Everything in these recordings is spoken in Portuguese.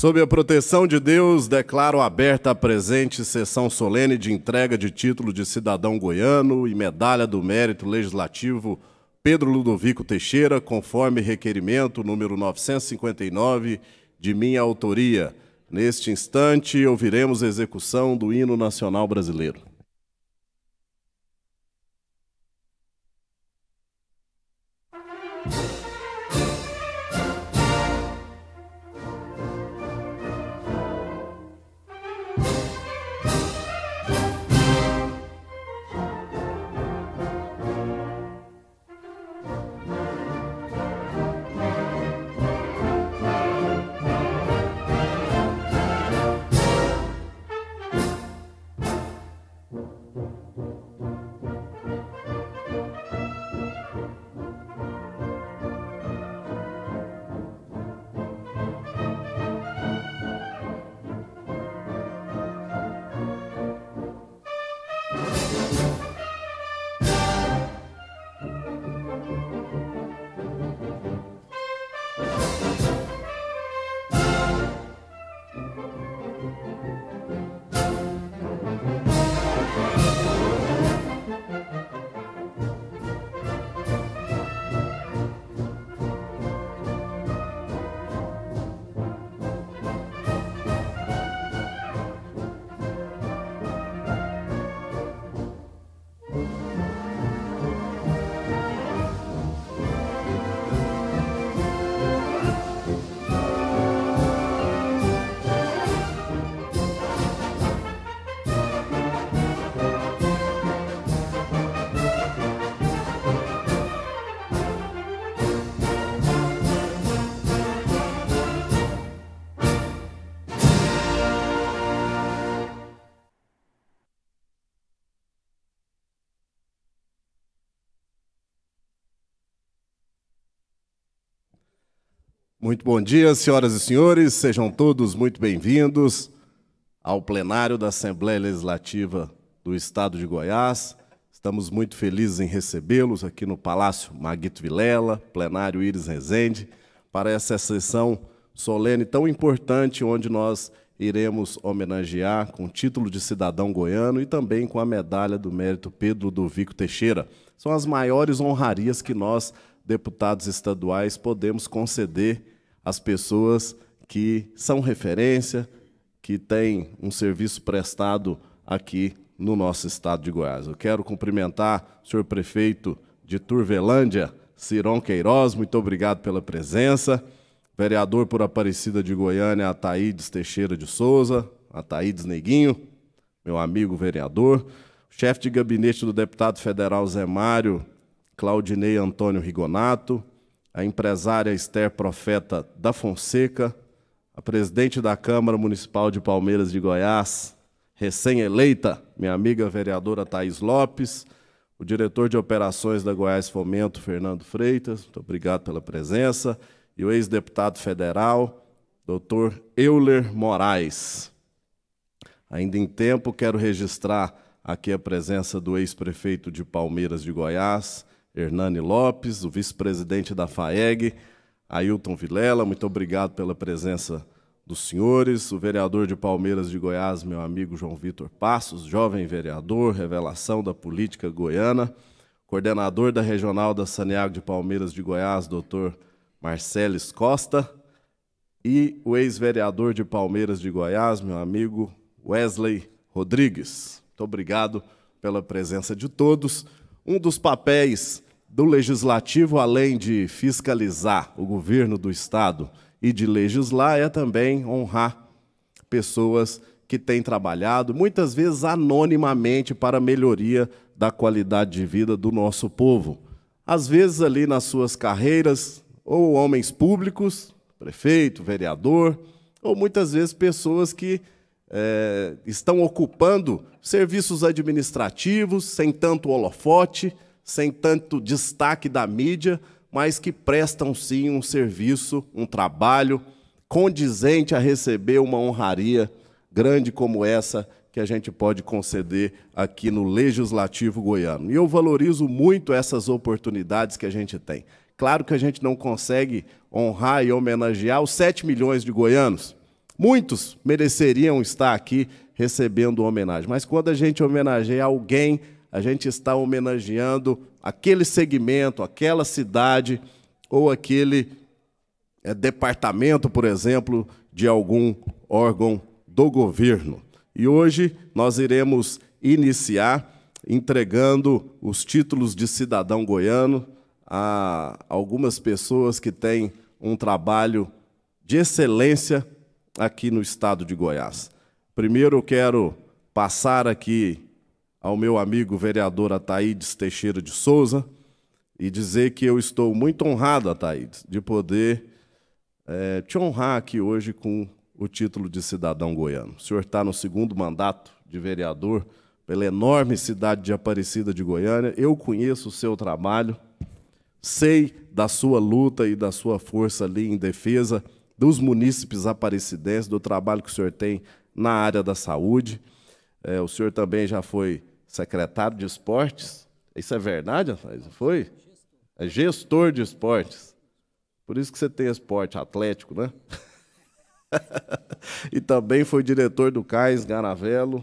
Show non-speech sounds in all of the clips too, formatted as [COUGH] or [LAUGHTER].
Sob a proteção de Deus, declaro aberta a presente sessão solene de entrega de título de cidadão goiano e medalha do mérito legislativo Pedro Ludovico Teixeira, conforme requerimento número 959 de minha autoria. Neste instante, ouviremos a execução do hino nacional brasileiro. Muito bom dia, senhoras e senhores, sejam todos muito bem-vindos ao plenário da Assembleia Legislativa do Estado de Goiás. Estamos muito felizes em recebê-los aqui no Palácio Maguito Vilela, plenário Iris Rezende, para essa sessão solene tão importante, onde nós iremos homenagear com o título de cidadão goiano e também com a medalha do mérito Pedro Duvico Teixeira. São as maiores honrarias que nós, deputados estaduais, podemos conceder as pessoas que são referência, que têm um serviço prestado aqui no nosso estado de Goiás. Eu quero cumprimentar o senhor prefeito de Turvelândia, Ciron Queiroz, muito obrigado pela presença. Vereador por Aparecida de Goiânia, Ataídes Teixeira de Souza, Ataídes Neguinho, meu amigo vereador. Chefe de gabinete do deputado federal Zé Mário, Claudinei Antônio Rigonato a empresária Esther Profeta da Fonseca, a presidente da Câmara Municipal de Palmeiras de Goiás, recém-eleita, minha amiga vereadora Thais Lopes, o diretor de operações da Goiás Fomento, Fernando Freitas, muito obrigado pela presença, e o ex-deputado federal, doutor Euler Moraes. Ainda em tempo, quero registrar aqui a presença do ex-prefeito de Palmeiras de Goiás, Hernani Lopes, o vice-presidente da FAEG, Ailton Vilela, muito obrigado pela presença dos senhores, o vereador de Palmeiras de Goiás, meu amigo João Vitor Passos, jovem vereador, revelação da política goiana, coordenador da Regional da Saniago de Palmeiras de Goiás, doutor Marceles Costa, e o ex-vereador de Palmeiras de Goiás, meu amigo Wesley Rodrigues. Muito obrigado pela presença de todos. Um dos papéis do legislativo, além de fiscalizar o governo do Estado e de legislar, é também honrar pessoas que têm trabalhado, muitas vezes anonimamente, para a melhoria da qualidade de vida do nosso povo. Às vezes, ali nas suas carreiras, ou homens públicos, prefeito, vereador, ou muitas vezes pessoas que é, estão ocupando serviços administrativos, sem tanto holofote, sem tanto destaque da mídia, mas que prestam sim um serviço, um trabalho condizente a receber uma honraria grande como essa que a gente pode conceder aqui no Legislativo Goiano. E eu valorizo muito essas oportunidades que a gente tem. Claro que a gente não consegue honrar e homenagear os 7 milhões de goianos, Muitos mereceriam estar aqui recebendo homenagem, mas quando a gente homenageia alguém, a gente está homenageando aquele segmento, aquela cidade ou aquele é, departamento, por exemplo, de algum órgão do governo. E hoje nós iremos iniciar entregando os títulos de cidadão goiano a algumas pessoas que têm um trabalho de excelência aqui no estado de Goiás. Primeiro, eu quero passar aqui ao meu amigo vereador Ataídes Teixeira de Souza e dizer que eu estou muito honrado, Ataídes, de poder é, te honrar aqui hoje com o título de cidadão goiano. O senhor está no segundo mandato de vereador pela enorme cidade de Aparecida de Goiânia. Eu conheço o seu trabalho, sei da sua luta e da sua força ali em defesa dos munícipes aparecidenses, do trabalho que o senhor tem na área da saúde. É, o senhor também já foi secretário de esportes. Isso é verdade, Anaís? Foi? É gestor de esportes. Por isso que você tem esporte atlético, né? [LAUGHS] e também foi diretor do CAIS Garavelo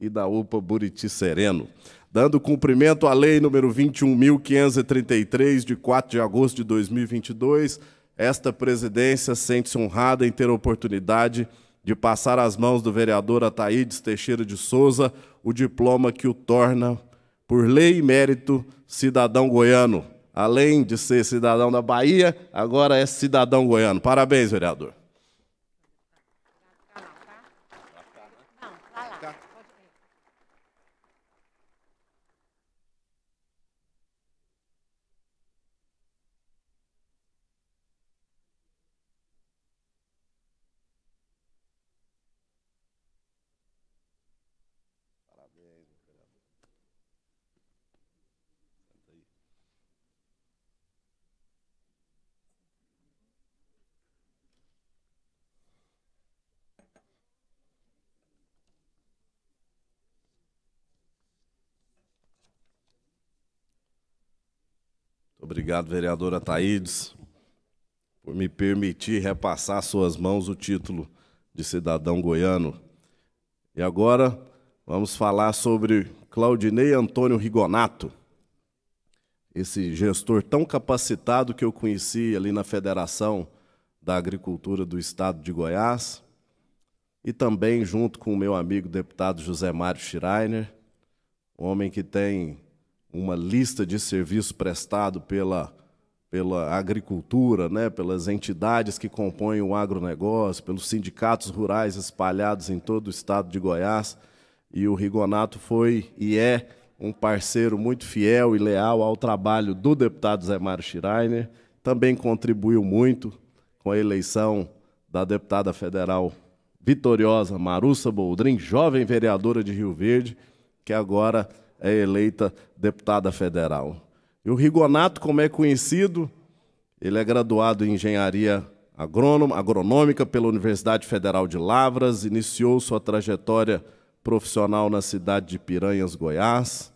e da UPA Buriti Sereno. Dando cumprimento à lei número 21.533, de 4 de agosto de 2022, esta presidência sente-se honrada em ter a oportunidade de passar às mãos do vereador Ataídes Teixeira de Souza o diploma que o torna, por lei e mérito, cidadão goiano. Além de ser cidadão da Bahia, agora é cidadão goiano. Parabéns, vereador. Obrigado, vereadora Taídes, por me permitir repassar às suas mãos o título de cidadão goiano. E agora vamos falar sobre Claudinei Antônio Rigonato, esse gestor tão capacitado que eu conheci ali na Federação da Agricultura do Estado de Goiás, e também junto com o meu amigo deputado José Mário Schreiner, um homem que tem uma lista de serviço prestado pela, pela agricultura, né, pelas entidades que compõem o agronegócio, pelos sindicatos rurais espalhados em todo o estado de Goiás. E o Rigonato foi e é um parceiro muito fiel e leal ao trabalho do deputado Zé Mário Schreiner. Também contribuiu muito com a eleição da deputada federal vitoriosa Marussa Boldrin, jovem vereadora de Rio Verde, que agora é eleita deputada federal. E o Rigonato, como é conhecido, ele é graduado em engenharia agrônoma, agronômica pela Universidade Federal de Lavras, iniciou sua trajetória profissional na cidade de Piranhas, Goiás,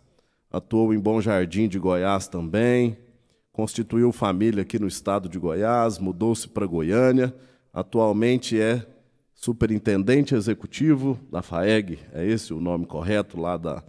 atuou em Bom Jardim de Goiás também, constituiu família aqui no estado de Goiás, mudou-se para Goiânia, atualmente é superintendente executivo da FAEG, é esse o nome correto lá da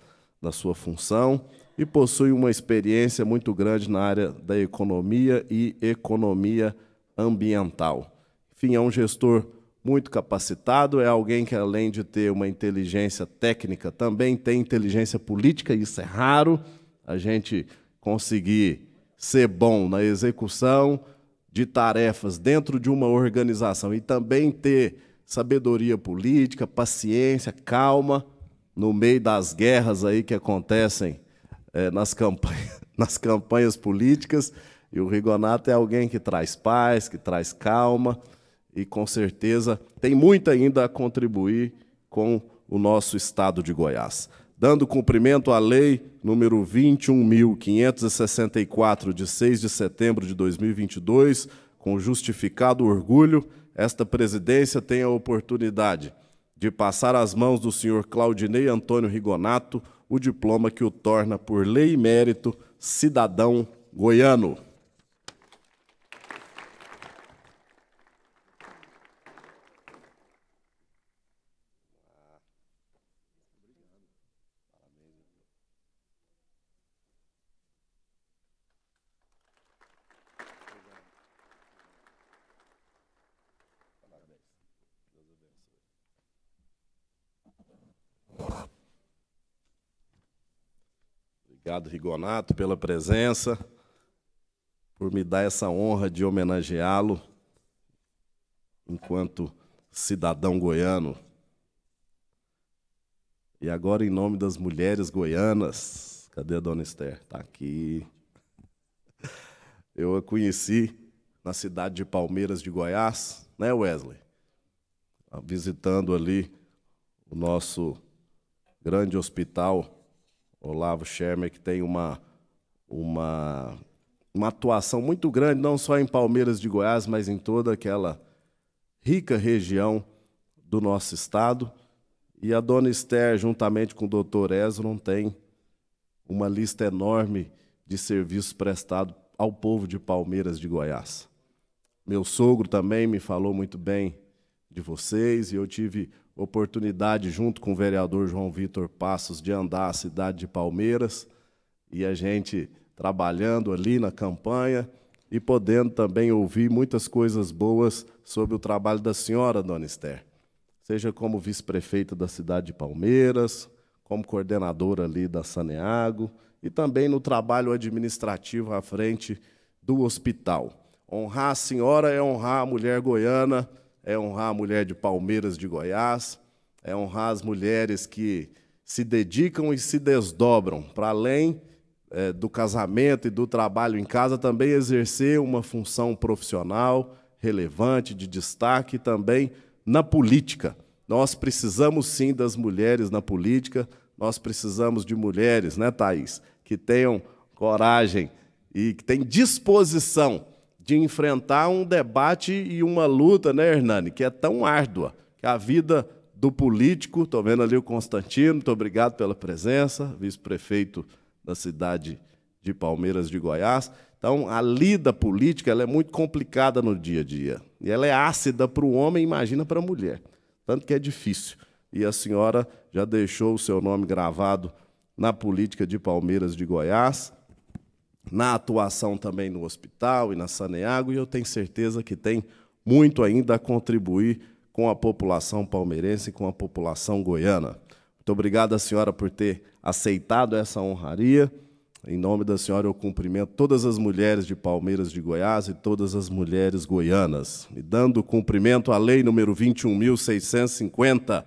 da sua função e possui uma experiência muito grande na área da economia e economia ambiental. Enfim, é um gestor muito capacitado, é alguém que, além de ter uma inteligência técnica, também tem inteligência política, isso é raro. A gente conseguir ser bom na execução de tarefas dentro de uma organização e também ter sabedoria política, paciência, calma no meio das guerras aí que acontecem é, nas, campanha, [LAUGHS] nas campanhas políticas. E o Rigonato é alguém que traz paz, que traz calma e com certeza tem muito ainda a contribuir com o nosso estado de Goiás. Dando cumprimento à lei número 21.564 de 6 de setembro de 2022, com justificado orgulho, esta presidência tem a oportunidade de passar às mãos do senhor Claudinei Antônio Rigonato o diploma que o torna, por lei e mérito, cidadão goiano. obrigado, Rigonato pela presença, por me dar essa honra de homenageá-lo enquanto cidadão goiano. E agora, em nome das mulheres goianas, cadê a dona Esther? Está aqui. Eu a conheci na cidade de Palmeiras de Goiás, né, Wesley? Visitando ali o nosso grande hospital Olavo Schermer, que tem uma, uma, uma atuação muito grande, não só em Palmeiras de Goiás, mas em toda aquela rica região do nosso estado. E a dona Esther, juntamente com o doutor Esron, tem uma lista enorme de serviços prestados ao povo de Palmeiras de Goiás. Meu sogro também me falou muito bem de vocês e eu tive oportunidade, junto com o vereador João Vitor Passos, de andar a cidade de Palmeiras e a gente trabalhando ali na campanha e podendo também ouvir muitas coisas boas sobre o trabalho da senhora, dona Esther, seja como vice-prefeita da cidade de Palmeiras, como coordenadora ali da Saneago e também no trabalho administrativo à frente do hospital. Honrar a senhora é honrar a mulher goiana é honrar a mulher de Palmeiras de Goiás, é honrar as mulheres que se dedicam e se desdobram para além é, do casamento e do trabalho em casa, também exercer uma função profissional relevante, de destaque também na política. Nós precisamos sim das mulheres na política, nós precisamos de mulheres, né, Thaís, que tenham coragem e que tenham disposição de enfrentar um debate e uma luta, né, Hernani, que é tão árdua, que a vida do político, estou vendo ali o Constantino, muito obrigado pela presença, vice-prefeito da cidade de Palmeiras de Goiás. Então, a lida política ela é muito complicada no dia a dia. E ela é ácida para o homem, imagina para a mulher. Tanto que é difícil. E a senhora já deixou o seu nome gravado na política de Palmeiras de Goiás na atuação também no hospital e na Saneago, e eu tenho certeza que tem muito ainda a contribuir com a população palmeirense e com a população goiana. Muito obrigado à senhora por ter aceitado essa honraria. Em nome da senhora, eu cumprimento todas as mulheres de Palmeiras de Goiás e todas as mulheres goianas. E dando cumprimento à Lei número 21.650,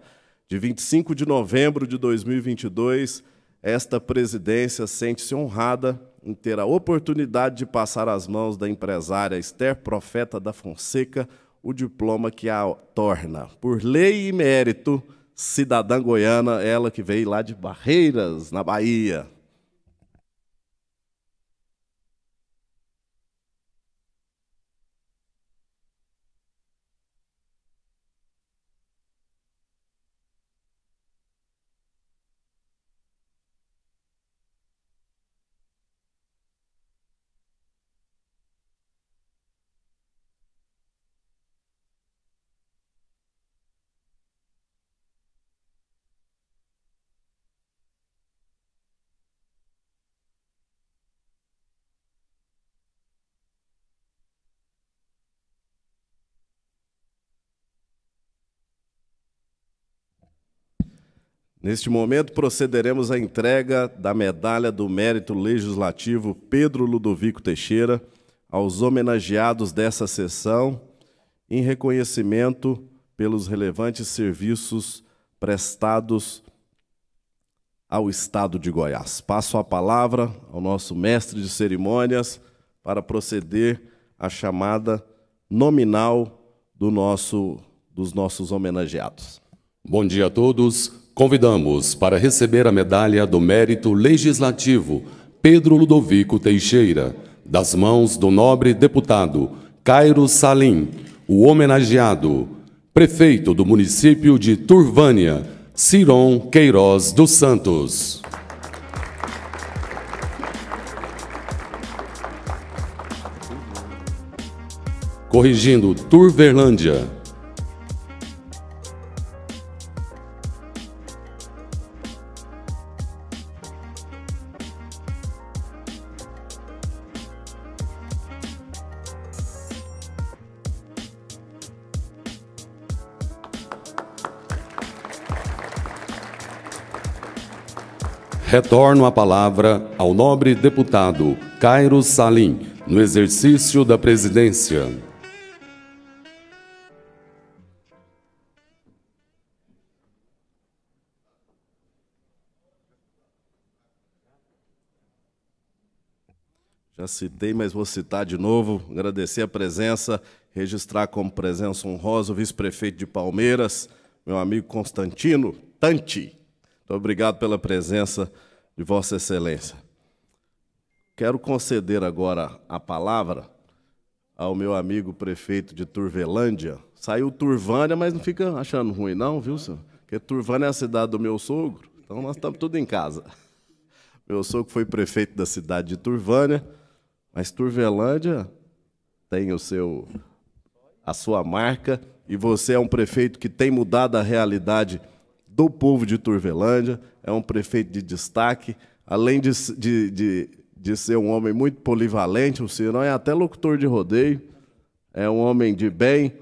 de 25 de novembro de 2022, esta presidência sente-se honrada em ter a oportunidade de passar às mãos da empresária Esther Profeta da Fonseca o diploma que a torna, por lei e mérito, cidadã goiana, ela que veio lá de Barreiras, na Bahia. Neste momento, procederemos à entrega da Medalha do Mérito Legislativo Pedro Ludovico Teixeira aos homenageados dessa sessão, em reconhecimento pelos relevantes serviços prestados ao Estado de Goiás. Passo a palavra ao nosso mestre de cerimônias para proceder à chamada nominal do nosso, dos nossos homenageados. Bom dia a todos. Convidamos para receber a medalha do Mérito Legislativo Pedro Ludovico Teixeira, das mãos do nobre deputado Cairo Salim, o homenageado, prefeito do município de Turvânia, Ciron Queiroz dos Santos. Corrigindo Turverlândia. Retorno a palavra ao nobre deputado Cairo Salim, no exercício da presidência. Já citei, mas vou citar de novo. Agradecer a presença, registrar como presença honrosa o vice-prefeito de Palmeiras, meu amigo Constantino Tanti. Muito obrigado pela presença de Vossa Excelência. Quero conceder agora a palavra ao meu amigo prefeito de Turvelândia. Saiu Turvânia, mas não fica achando ruim, não, viu, senhor? Porque Turvânia é a cidade do meu sogro, então nós estamos tudo em casa. Meu sogro foi prefeito da cidade de Turvânia, mas Turvelândia tem o seu, a sua marca, e você é um prefeito que tem mudado a realidade do povo de Turvelândia, é um prefeito de destaque, além de, de, de, de ser um homem muito polivalente, o senhor é até locutor de rodeio, é um homem de bem,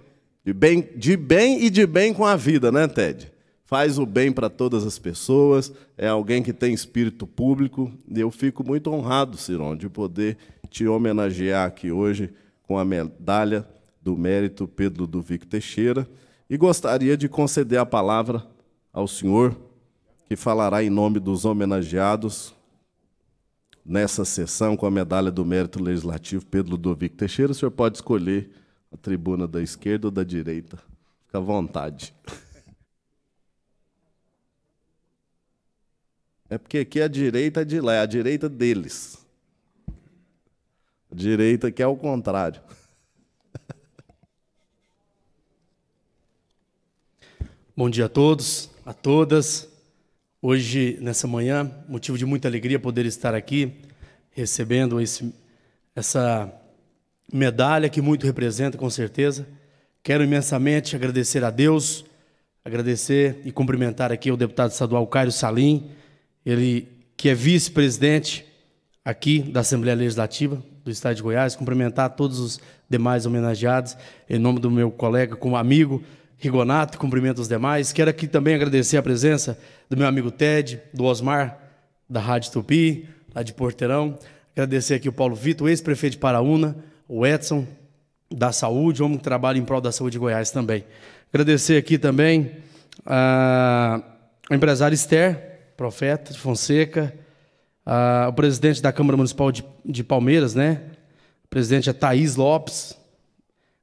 de bem, de bem e de bem com a vida, né, Ted? Faz o bem para todas as pessoas, é alguém que tem espírito público, e eu fico muito honrado, Ciron, de poder te homenagear aqui hoje com a medalha do mérito Pedro Duvico Teixeira, e gostaria de conceder a palavra ao Senhor, que falará em nome dos homenageados nessa sessão com a medalha do mérito legislativo Pedro Ludovico Teixeira. O senhor pode escolher a tribuna da esquerda ou da direita. Fica à vontade. [LAUGHS] É porque aqui é a direita é de lá, é a direita deles. A direita que é o contrário. Bom dia a todos a todas. Hoje, nessa manhã, motivo de muita alegria poder estar aqui recebendo esse, essa medalha que muito representa, com certeza. Quero imensamente agradecer a Deus, agradecer e cumprimentar aqui o deputado estadual Cairo Salim, ele que é vice-presidente aqui da Assembleia Legislativa do Estado de Goiás, cumprimentar todos os demais homenageados, em nome do meu colega, como amigo, Rigonato, cumprimento os demais. Quero aqui também agradecer a presença do meu amigo Ted, do Osmar, da Rádio Tupi, lá de Porteirão. Agradecer aqui o Paulo Vitor, ex-prefeito de Paraúna, o Edson, da Saúde, homem que trabalha em prol da saúde de Goiás também. Agradecer aqui também a, empresário empresária Esther, profeta de Fonseca, a, o presidente da Câmara Municipal de, de Palmeiras, né? presidente é Thaís Lopes,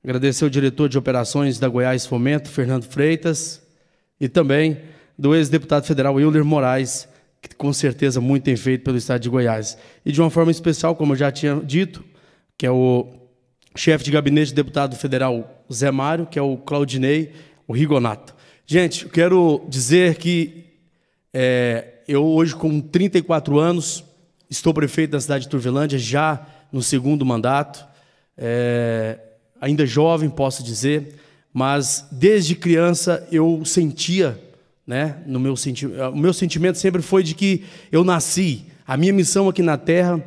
Agradecer ao diretor de operações da Goiás Fomento, Fernando Freitas, e também do ex-deputado federal Euler Moraes, que com certeza muito tem feito pelo estado de Goiás. E de uma forma especial, como eu já tinha dito, que é o chefe de gabinete do deputado federal Zé Mário, que é o Claudinei, o Rigonato. Gente, eu quero dizer que é, eu hoje com 34 anos estou prefeito da cidade de Turvilândia, já no segundo mandato. É, ainda jovem, posso dizer, mas desde criança eu sentia, né, no meu senti ah, o meu sentimento sempre foi de que eu nasci, a minha missão aqui na terra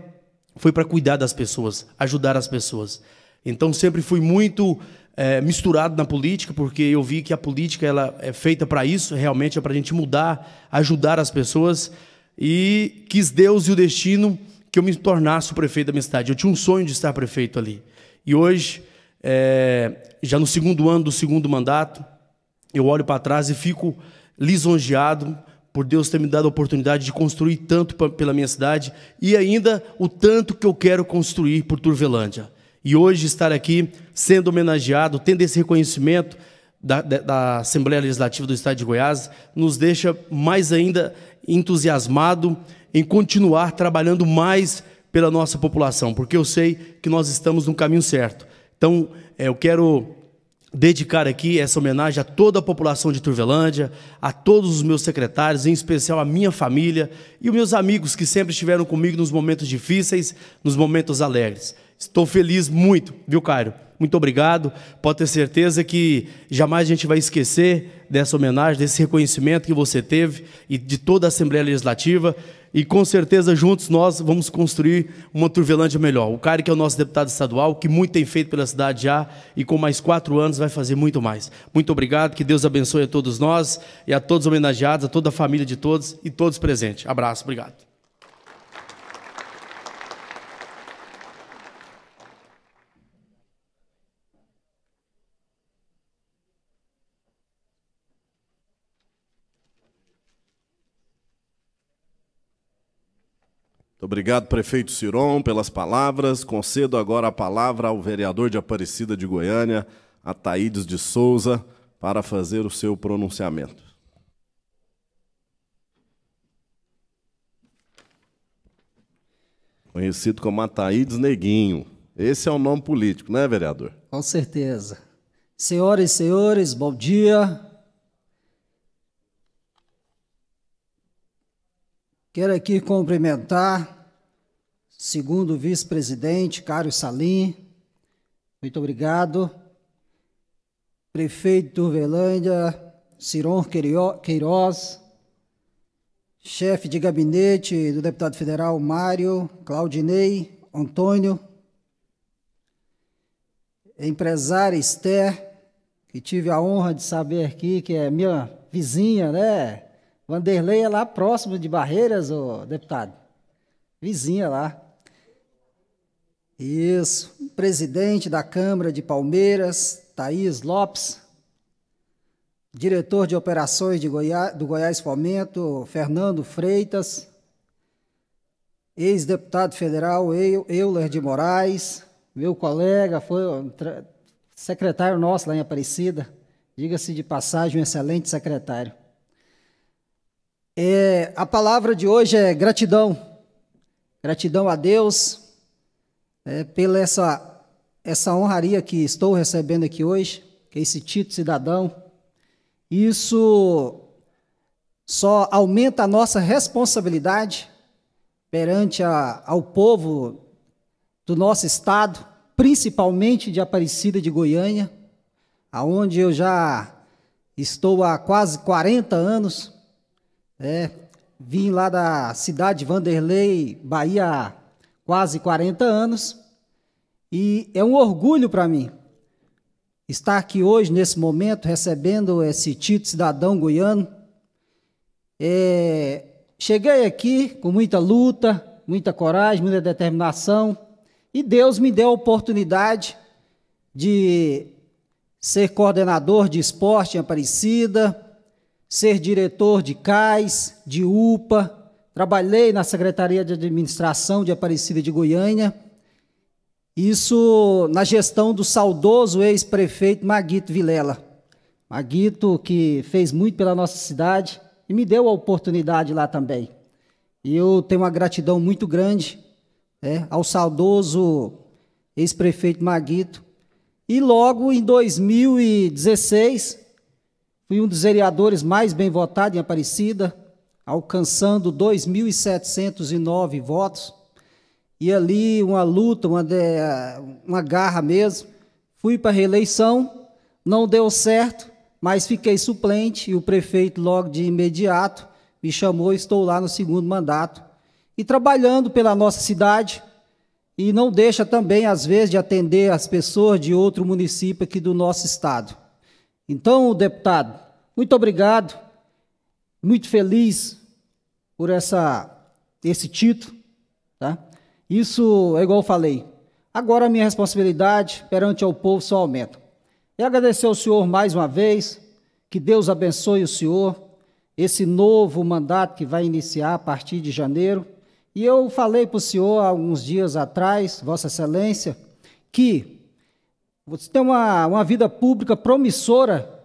foi para cuidar das pessoas, ajudar as pessoas. Então sempre fui muito é, misturado na política, porque eu vi que a política ela é feita para isso, realmente é para a gente mudar, ajudar as pessoas. E quis Deus e o destino que eu me tornasse o prefeito da minha cidade. Eu tinha um sonho de estar prefeito ali. E hoje é, já no segundo ano do segundo mandato, eu olho para trás e fico lisonjeado por Deus ter me dado a oportunidade de construir tanto pela minha cidade e ainda o tanto que eu quero construir por Turvelândia. E hoje estar aqui sendo homenageado, tendo esse reconhecimento da, da Assembleia Legislativa do Estado de Goiás, nos deixa mais ainda entusiasmado em continuar trabalhando mais pela nossa população, porque eu sei que nós estamos no caminho certo. Então, é, eu quero dedicar aqui essa homenagem a toda a população de Turvelândia, a todos os meus secretários, em especial a minha família e os meus amigos que sempre estiveram comigo nos momentos difíceis, nos momentos alegres. Estou feliz muito, viu, Cairo? Muito obrigado. Pode ter certeza que jamais a gente vai esquecer dessa homenagem, desse reconhecimento que você teve e de toda a Assembleia Legislativa. E com certeza juntos nós vamos construir uma Turvelândia melhor. O cara que é o nosso deputado estadual, que muito tem feito pela cidade já e com mais quatro anos vai fazer muito mais. Muito obrigado, que Deus abençoe a todos nós e a todos homenageados, a toda a família de todos e todos presentes. Abraço, obrigado. obrigado, prefeito Ciron, pelas palavras. Concedo agora a palavra ao vereador de Aparecida de Goiânia, Ataídes de Souza, para fazer o seu pronunciamento. Conhecido como Ataídes Neguinho. Esse é o nome político, né, vereador? Com certeza. Senhoras e senhores, bom dia. Quero aqui cumprimentar segundo vice-presidente Cário Salim, muito obrigado. Prefeito de Uberlândia, Ciron Queiroz, chefe de gabinete do deputado federal Mário, Claudinei, Antônio, empresária Esther, que tive a honra de saber aqui, que é minha vizinha, né? Vanderlei é lá próximo de Barreiras, ô deputado. Vizinha lá. Isso. Presidente da Câmara de Palmeiras, Thaís Lopes. Diretor de Operações de Goiá do Goiás Fomento, Fernando Freitas. Ex-deputado federal Euler de Moraes, meu colega, foi secretário nosso lá em Aparecida. Diga-se de passagem, um excelente secretário. É, a palavra de hoje é gratidão. Gratidão a Deus é, pela essa, essa honraria que estou recebendo aqui hoje, que é esse título cidadão. Isso só aumenta a nossa responsabilidade perante a, ao povo do nosso estado, principalmente de Aparecida de Goiânia, aonde eu já estou há quase 40 anos. É, vim lá da cidade de Vanderlei, Bahia, quase 40 anos, e é um orgulho para mim estar aqui hoje, nesse momento, recebendo esse título cidadão goiano. É, cheguei aqui com muita luta, muita coragem, muita determinação, e Deus me deu a oportunidade de ser coordenador de esporte em Aparecida, ser diretor de CAIS, de UPA, Trabalhei na Secretaria de Administração de Aparecida de Goiânia. Isso na gestão do saudoso ex-prefeito Maguito Vilela. Maguito, que fez muito pela nossa cidade e me deu a oportunidade lá também. E eu tenho uma gratidão muito grande né, ao saudoso ex-prefeito Maguito. E logo em 2016, fui um dos vereadores mais bem votados em Aparecida alcançando 2.709 votos. E ali uma luta, uma, de, ah, uma garra mesmo. Fui para a reeleição, não deu certo, mas fiquei suplente e o prefeito logo de imediato me chamou, estou lá no segundo mandato. E trabalhando pela nossa cidade, e não deixa também, às vezes, de atender as pessoas de outro município aqui do nosso estado. Então, deputado, muito obrigado muito feliz por essa, esse título. Tá? Isso é igual eu falei. Agora a minha responsabilidade perante o povo só aumenta. E agradecer ao Senhor mais uma vez, que Deus abençoe o Senhor, esse novo mandato que vai iniciar a partir de janeiro. E eu falei para o Senhor alguns dias atrás, Vossa Excelência, que você tem uma, uma vida pública promissora,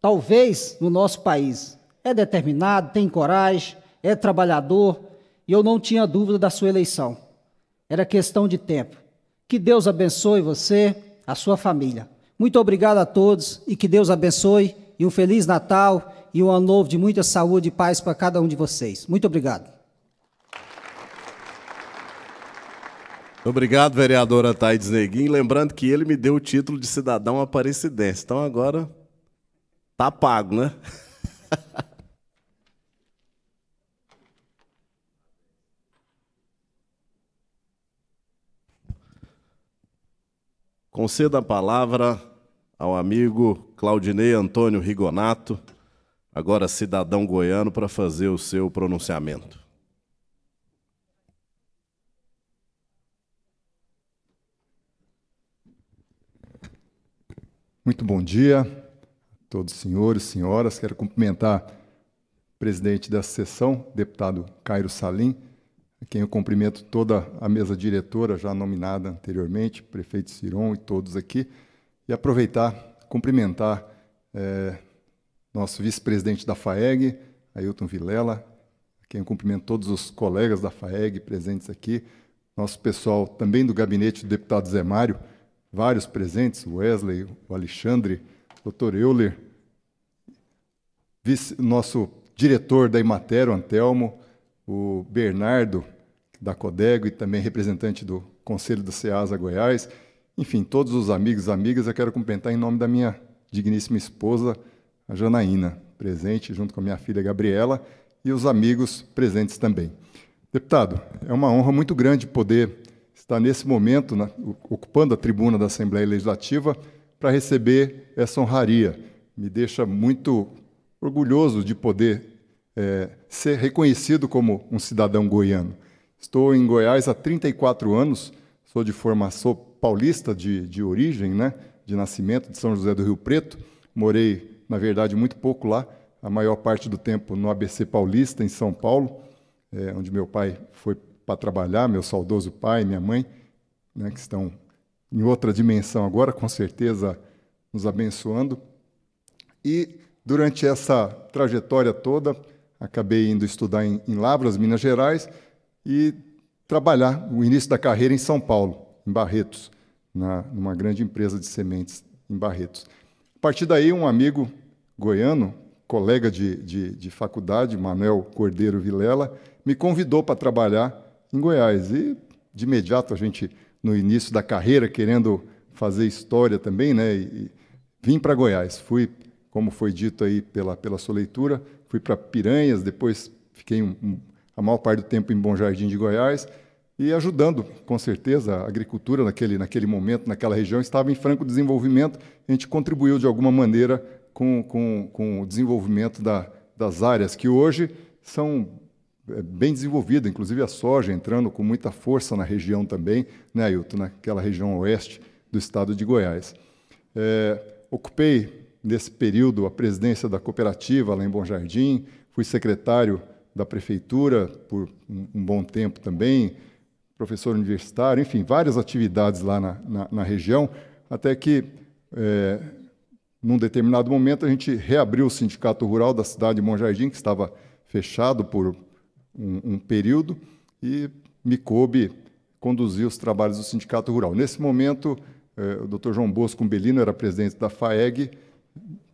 talvez, no nosso país é determinado, tem coragem, é trabalhador, e eu não tinha dúvida da sua eleição. Era questão de tempo. Que Deus abençoe você, a sua família. Muito obrigado a todos e que Deus abençoe e um feliz Natal e um ano novo de muita saúde e paz para cada um de vocês. Muito obrigado. Obrigado, vereadora Thaís Neguim. Lembrando que ele me deu o título de cidadão aparecidense. Então agora tá pago, né? [LAUGHS] Conceda a palavra ao amigo Claudinei Antônio Rigonato, agora cidadão goiano, para fazer o seu pronunciamento. Muito bom dia a todos os senhores, senhoras. Quero cumprimentar o presidente dessa sessão, deputado Cairo Salim, a quem eu cumprimento toda a mesa diretora já nominada anteriormente, prefeito Ciron e todos aqui, e aproveitar, cumprimentar é, nosso vice-presidente da FAEG, Ailton Vilela, a quem eu cumprimento todos os colegas da FAEG presentes aqui, nosso pessoal também do gabinete do deputado Zé Mário, vários presentes, Wesley, o Alexandre, doutor Dr. Euler, vice, nosso diretor da Imatero, Antelmo, o Bernardo, da Codego e também representante do Conselho do CEASA Goiás. Enfim, todos os amigos e amigas, eu quero cumprimentar em nome da minha digníssima esposa, a Janaína, presente junto com a minha filha Gabriela e os amigos presentes também. Deputado, é uma honra muito grande poder estar nesse momento, na, ocupando a tribuna da Assembleia Legislativa, para receber essa honraria. Me deixa muito orgulhoso de poder é, ser reconhecido como um cidadão goiano. Estou em Goiás há 34 anos, sou de formação paulista de, de origem, né, de nascimento, de São José do Rio Preto. Morei, na verdade, muito pouco lá, a maior parte do tempo no ABC Paulista, em São Paulo, é, onde meu pai foi para trabalhar, meu saudoso pai, minha mãe, né, que estão em outra dimensão agora, com certeza nos abençoando. E durante essa trajetória toda, acabei indo estudar em, em Lavras, Minas Gerais, e trabalhar o início da carreira em São Paulo, em Barretos, na, numa grande empresa de sementes em Barretos. A partir daí, um amigo goiano, colega de, de, de faculdade, Manuel Cordeiro Vilela, me convidou para trabalhar em Goiás. E, de imediato, a gente, no início da carreira, querendo fazer história também, né? E, e vim para Goiás. Fui, como foi dito aí pela, pela sua leitura, fui para Piranhas, depois fiquei um, a maior parte do tempo em Bom Jardim de Goiás e ajudando, com certeza, a agricultura naquele, naquele momento, naquela região, estava em franco desenvolvimento. A gente contribuiu de alguma maneira com, com, com o desenvolvimento da, das áreas que hoje são é, bem desenvolvidas, inclusive a soja entrando com muita força na região também, né, Ailton, naquela região oeste do estado de Goiás. É, ocupei nesse período, a presidência da cooperativa lá em Bom Jardim, fui secretário da prefeitura por um, um bom tempo também, professor universitário, enfim, várias atividades lá na, na, na região, até que, é, num determinado momento, a gente reabriu o Sindicato Rural da cidade de Bom Jardim, que estava fechado por um, um período, e me coube conduzir os trabalhos do Sindicato Rural. Nesse momento, é, o Dr. João Bosco Umbelino era presidente da FAEG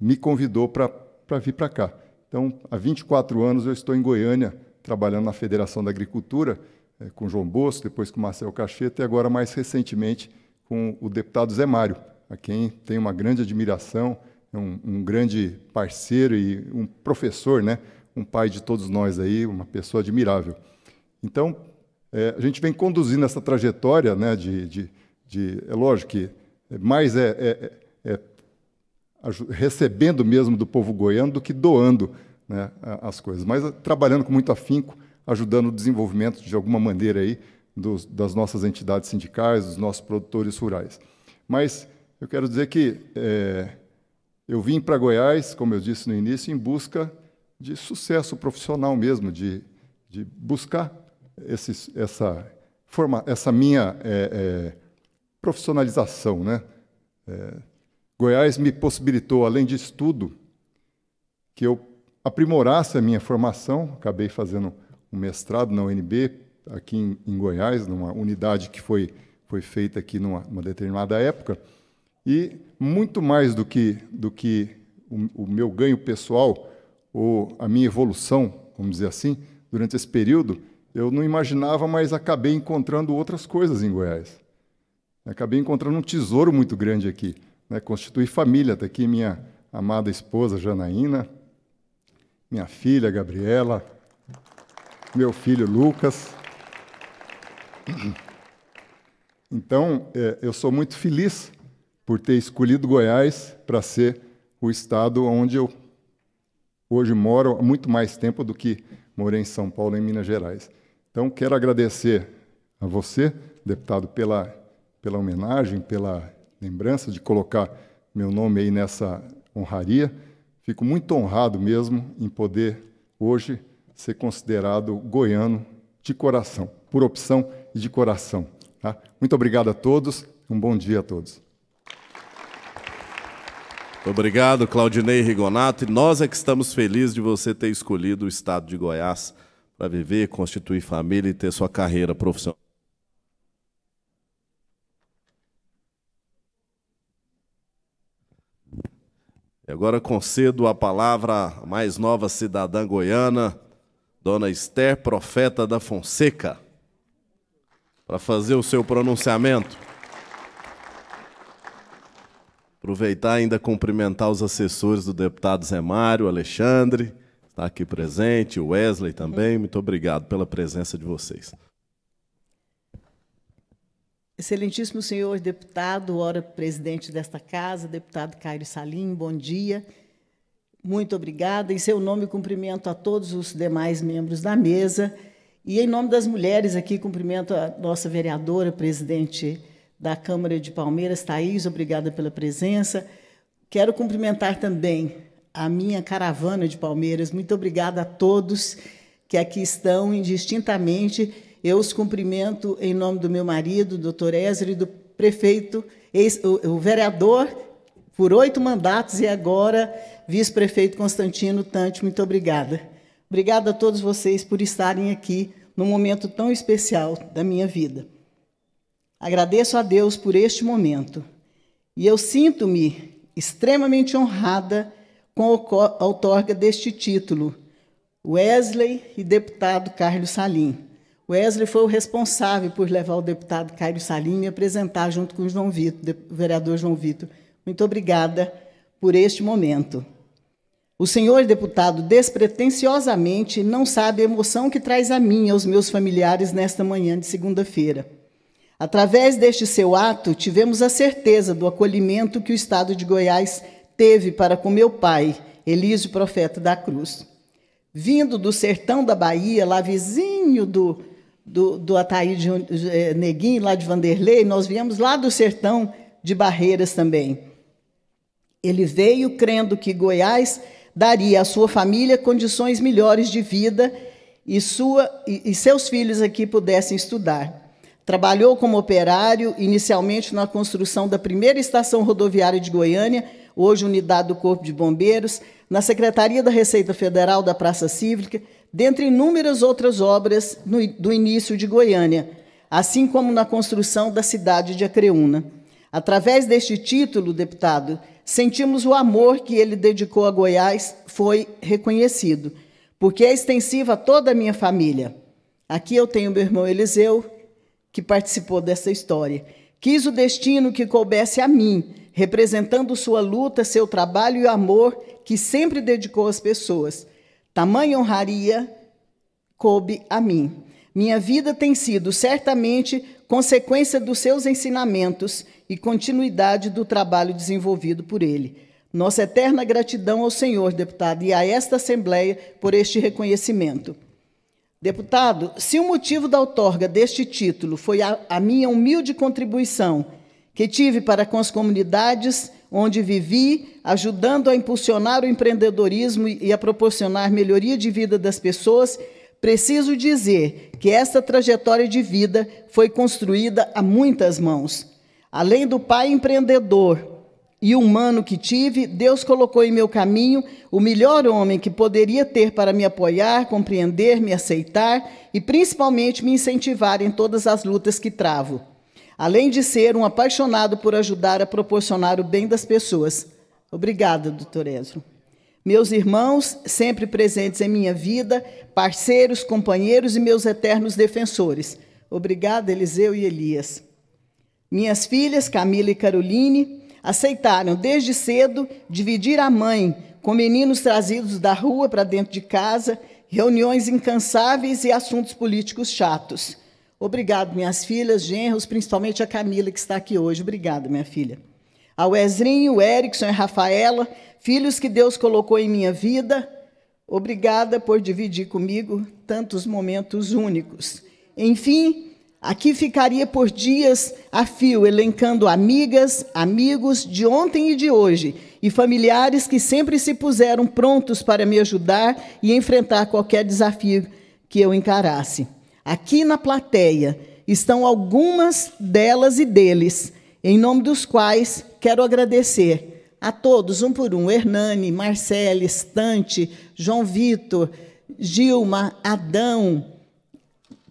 me convidou para vir para cá. Então, há 24 anos eu estou em Goiânia, trabalhando na Federação da Agricultura, é, com João Bosco, depois com Marcel Cacheta e agora, mais recentemente, com o deputado Zé Mário, a quem tenho uma grande admiração, é um, um grande parceiro e um professor, né? um pai de todos nós aí, uma pessoa admirável. Então, é, a gente vem conduzindo essa trajetória, né, de, de, de é lógico que mais é, é, é, é recebendo mesmo do povo goiano do que doando né, as coisas. Mas eh, trabalhando com muito afinco, ajudando o desenvolvimento de alguma maneira aí dos, das nossas entidades sindicais, dos nossos produtores rurais. Mas eu quero dizer que é, eu vim para Goiás, como eu disse no início, em busca de sucesso profissional mesmo, de, de buscar esse, essa, forma, essa minha é, é, profissionalização, né? Goiás me possibilitou, além de estudo, que eu aprimorasse a minha formação. Acabei fazendo um mestrado na UNB, aqui em, em Goiás, numa unidade que foi, foi feita aqui numa, numa determinada época. E muito mais do que, do que o, o meu ganho pessoal, ou a minha evolução, vamos dizer assim, durante esse período, eu não imaginava, mas acabei encontrando outras coisas em Goiás. Acabei encontrando um tesouro muito grande aqui né, constituir família. Está aqui minha amada esposa Janaína, minha filha Gabriela, meu filho Lucas. Então, é, eu sou muito feliz por ter escolhido Goiás para ser o estado onde eu hoje moro há muito mais tempo do que morei em São Paulo em Minas Gerais. Então, quero agradecer a você, deputado, pela, pela homenagem, pela lembrança, de colocar meu nome aí nessa honraria. Fico muito honrado mesmo em poder hoje ser considerado goiano de coração, por opção e de coração. Tá? Muito obrigado a todos, um bom dia a todos. Obrigado, Claudinei Rigonato. E nós é que estamos felizes de você ter escolhido o estado de Goiás para viver, constituir família e ter sua carreira profissional. E agora concedo a palavra à mais nova cidadã goiana, Dona Esther Profeta da Fonseca, para fazer o seu pronunciamento. Aproveitar ainda cumprimentar os assessores do deputado Zé Mário, Alexandre, está aqui presente, o Wesley também. Muito obrigado pela presença de vocês. Excelentíssimo senhor deputado, ora presidente desta casa, deputado Cairo Salim, bom dia. Muito obrigada. Em seu nome, cumprimento a todos os demais membros da mesa. E em nome das mulheres aqui, cumprimento a nossa vereadora, presidente da Câmara de Palmeiras, Thaís, obrigada pela presença. Quero cumprimentar também a minha caravana de Palmeiras. Muito obrigada a todos que aqui estão indistintamente eu os cumprimento em nome do meu marido, doutor Ezra, e do prefeito, ex, o, o vereador por oito mandatos e agora vice-prefeito Constantino Tante. Muito obrigada. Obrigada a todos vocês por estarem aqui num momento tão especial da minha vida. Agradeço a Deus por este momento e eu sinto-me extremamente honrada com a outorga deste título, Wesley e deputado Carlos Salim. Wesley foi o responsável por levar o deputado Cairo Salim e apresentar junto com o João Vitor, o vereador João Vitor. Muito obrigada por este momento. O senhor deputado despretensiosamente não sabe a emoção que traz a mim e aos meus familiares nesta manhã de segunda-feira. Através deste seu ato, tivemos a certeza do acolhimento que o estado de Goiás teve para com meu pai, Elísio Profeta da Cruz. Vindo do sertão da Bahia, lá vizinho do do, do Ataíde eh, Neguim, lá de Vanderlei, nós viemos lá do sertão de Barreiras também. Ele veio crendo que Goiás daria à sua família condições melhores de vida e, sua, e, e seus filhos aqui pudessem estudar. Trabalhou como operário, inicialmente na construção da primeira estação rodoviária de Goiânia, hoje unidade do Corpo de Bombeiros, na Secretaria da Receita Federal da Praça Cívica, dentre inúmeras outras obras no, do início de Goiânia, assim como na construção da cidade de Acreúna. Através deste título, deputado, sentimos o amor que ele dedicou a Goiás foi reconhecido, porque é extensiva a toda a minha família. Aqui eu tenho meu irmão Eliseu, que participou dessa história. Quis o destino que coubesse a mim, representando sua luta, seu trabalho e o amor que sempre dedicou às pessoas. Tamanha honraria coube a mim. Minha vida tem sido certamente consequência dos seus ensinamentos e continuidade do trabalho desenvolvido por ele. Nossa eterna gratidão ao senhor deputado e a esta Assembleia por este reconhecimento. Deputado, se o motivo da outorga deste título foi a, a minha humilde contribuição que tive para com as comunidades onde vivi, ajudando a impulsionar o empreendedorismo e a proporcionar melhoria de vida das pessoas, preciso dizer que esta trajetória de vida foi construída a muitas mãos. Além do pai empreendedor e humano que tive, Deus colocou em meu caminho o melhor homem que poderia ter para me apoiar, compreender, me aceitar e principalmente me incentivar em todas as lutas que travo além de ser um apaixonado por ajudar a proporcionar o bem das pessoas. Obrigada, doutor Ezra. Meus irmãos, sempre presentes em minha vida, parceiros, companheiros e meus eternos defensores. Obrigada, Eliseu e Elias. Minhas filhas, Camila e Caroline, aceitaram desde cedo dividir a mãe com meninos trazidos da rua para dentro de casa, reuniões incansáveis e assuntos políticos chatos. Obrigado, minhas filhas, genros, principalmente a Camila, que está aqui hoje. Obrigada, minha filha. Ao Ezrinho, Erickson e Rafaela, filhos que Deus colocou em minha vida. Obrigada por dividir comigo tantos momentos únicos. Enfim, aqui ficaria por dias a fio, elencando amigas, amigos de ontem e de hoje, e familiares que sempre se puseram prontos para me ajudar e enfrentar qualquer desafio que eu encarasse. Aqui na plateia estão algumas delas e deles, em nome dos quais quero agradecer a todos, um por um: Hernani, Marcele, Stante, João Vitor, Gilma, Adão,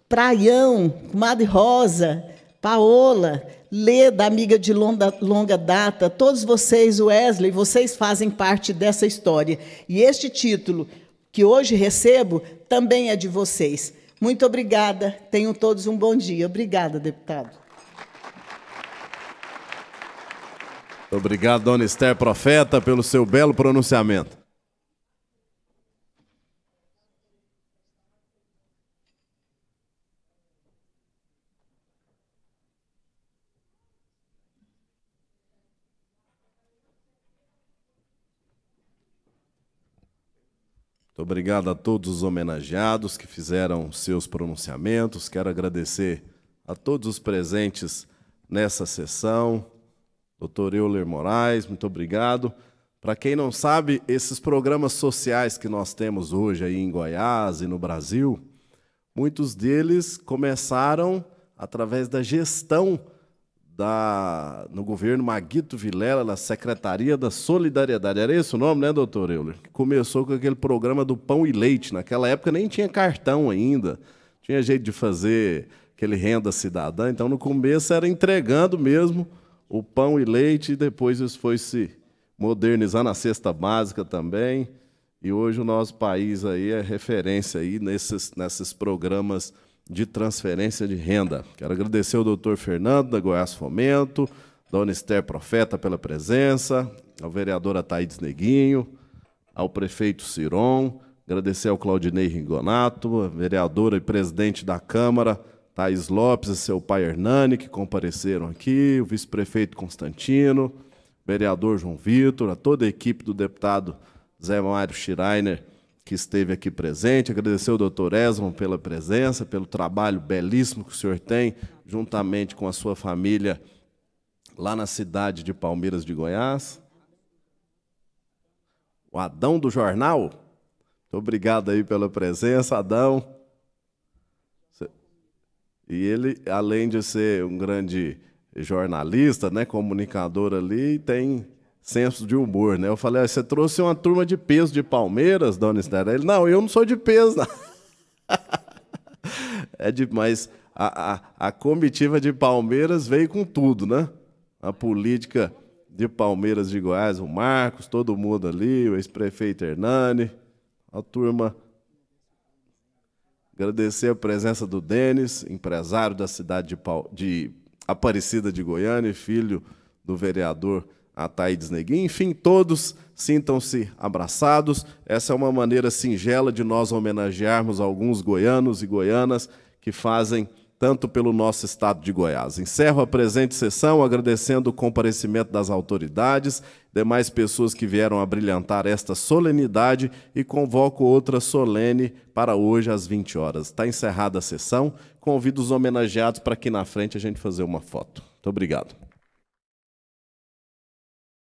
Praião, Madre Rosa, Paola, Leda, amiga de longa, longa, data, todos vocês, Wesley, vocês fazem parte dessa história. E este título que hoje recebo também é de vocês. Muito obrigada. Tenham todos um bom dia. Obrigada, deputado. Obrigado, dona Esther Profeta, pelo seu belo pronunciamento. obrigado a todos os homenageados que fizeram seus pronunciamentos. Quero agradecer a todos os presentes nessa sessão. Doutor Euler Moraes, muito obrigado. Para quem não sabe, esses programas sociais que nós temos hoje aí em Goiás e no Brasil, muitos deles começaram através da gestão da, no governo Maguito Vilela, na Secretaria da Solidariedade. Era esse o nome, né, doutor Euler? Começou com aquele programa do pão e leite. Naquela época nem tinha cartão ainda. Tinha jeito de fazer aquele renda cidadã. Então, no começo era entregando mesmo o pão e leite, e depois isso foi se modernizar na cesta básica também. E hoje o nosso país aí é referência aí nesses, nesses programas de transferência de renda. Quero agradecer ao doutor Fernando, da Goiás Fomento, da Unister Profeta pela presença, ao vereador Ataídes Neguinho, ao prefeito Ciron, agradecer ao Claudinei Ringonato, a vereadora e presidente da Câmara, Thais Lopes e seu pai Hernani, que compareceram aqui, o vice-prefeito Constantino, vereador João Vitor, a toda a equipe do deputado Zé Mário Schreiner, que esteve aqui presente, agradecer ao doutor Esmon pela presença, pelo trabalho belíssimo que o senhor tem, juntamente com a sua família, lá na cidade de Palmeiras de Goiás. O Adão do Jornal, muito obrigado aí pela presença, Adão. E ele, além de ser um grande jornalista, né, comunicador ali, tem senso de humor, né? Eu falei, ah, você trouxe uma turma de peso de Palmeiras, dona Esther? Ele, não, eu não sou de peso, não. [LAUGHS] é demais. A, a, a comitiva de Palmeiras veio com tudo, né? A política de Palmeiras de Goiás, o Marcos, todo mundo ali, o ex-prefeito Hernani, a turma. Agradecer a presença do Denis, empresário da cidade de, de Aparecida de Goiânia e filho do vereador a Thaides Neguin. Enfim, todos sintam-se abraçados. Essa é uma maneira singela de nós homenagearmos alguns goianos e goianas que fazem tanto pelo nosso estado de Goiás. Encerro a presente sessão agradecendo o comparecimento das autoridades, demais pessoas que vieram a brilhantar esta solenidade e convoco outra solene para hoje às 20 horas. Está encerrada a sessão. Convido os homenageados para aqui na frente a gente fazer uma foto. Muito obrigado.